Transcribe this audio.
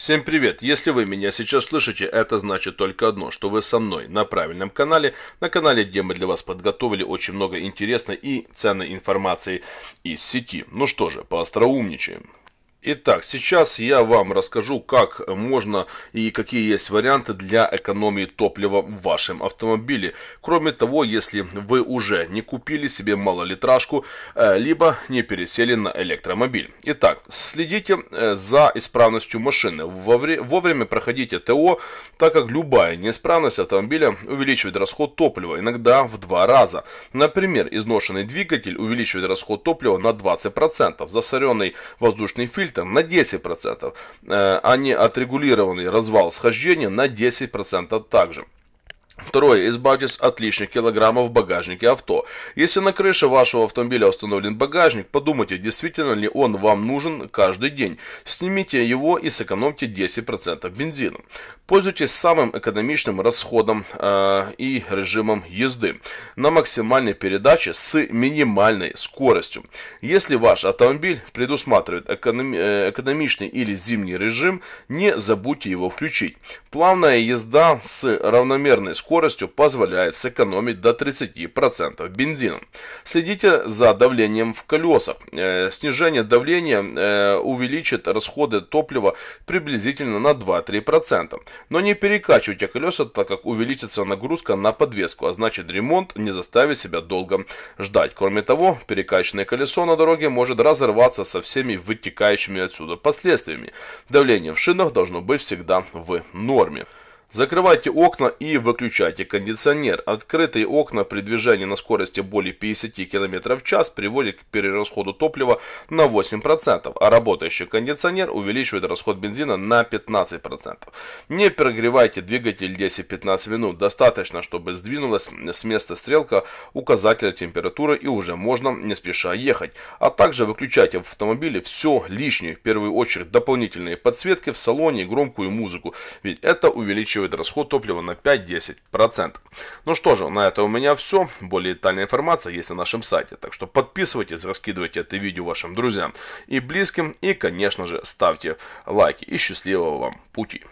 Всем привет! Если вы меня сейчас слышите, это значит только одно, что вы со мной на правильном канале, на канале, где мы для вас подготовили очень много интересной и ценной информации из сети. Ну что же, поостроумничаем. Итак, сейчас я вам расскажу, как можно и какие есть варианты для экономии топлива в вашем автомобиле. Кроме того, если вы уже не купили себе малолитражку, э, либо не пересели на электромобиль. Итак, следите э, за исправностью машины. Вовремя проходите ТО, так как любая неисправность автомобиля увеличивает расход топлива, иногда в два раза. Например, изношенный двигатель увеличивает расход топлива на 20%, засоренный воздушный фильтр или там на 10%, а не отрегулированный развал схождения на 10% также. Второе. Избавьтесь от лишних килограммов в багажнике авто. Если на крыше вашего автомобиля установлен багажник, подумайте, действительно ли он вам нужен каждый день. Снимите его и сэкономьте 10% бензина. Пользуйтесь самым экономичным расходом э, и режимом езды на максимальной передаче с минимальной скоростью. Если ваш автомобиль предусматривает эконом, э, экономичный или зимний режим, не забудьте его включить. Плавная езда с равномерной скоростью скоростью позволяет сэкономить до 30% бензина. Следите за давлением в колесах. Э, снижение давления э, увеличит расходы топлива приблизительно на 2-3%. Но не перекачивайте колеса, так как увеличится нагрузка на подвеску, а значит ремонт не заставит себя долго ждать. Кроме того, перекачанное колесо на дороге может разорваться со всеми вытекающими отсюда последствиями. Давление в шинах должно быть всегда в норме. Закрывайте окна и выключайте кондиционер. Открытые окна при движении на скорости более 50 км в час приводят к перерасходу топлива на 8%, а работающий кондиционер увеличивает расход бензина на 15%. Не перегревайте двигатель 10-15 минут. Достаточно, чтобы сдвинулась с места стрелка указателя температуры и уже можно не спеша ехать. А также выключайте в автомобиле все лишнее, в первую очередь дополнительные подсветки в салоне громкую музыку, ведь это увеличивает увеличивает расход топлива на 5-10%. Ну что же, на это у меня все. Более детальная информация есть на нашем сайте, так что подписывайтесь, раскидывайте это видео вашим друзьям и близким, и, конечно же, ставьте лайки. И счастливого вам пути!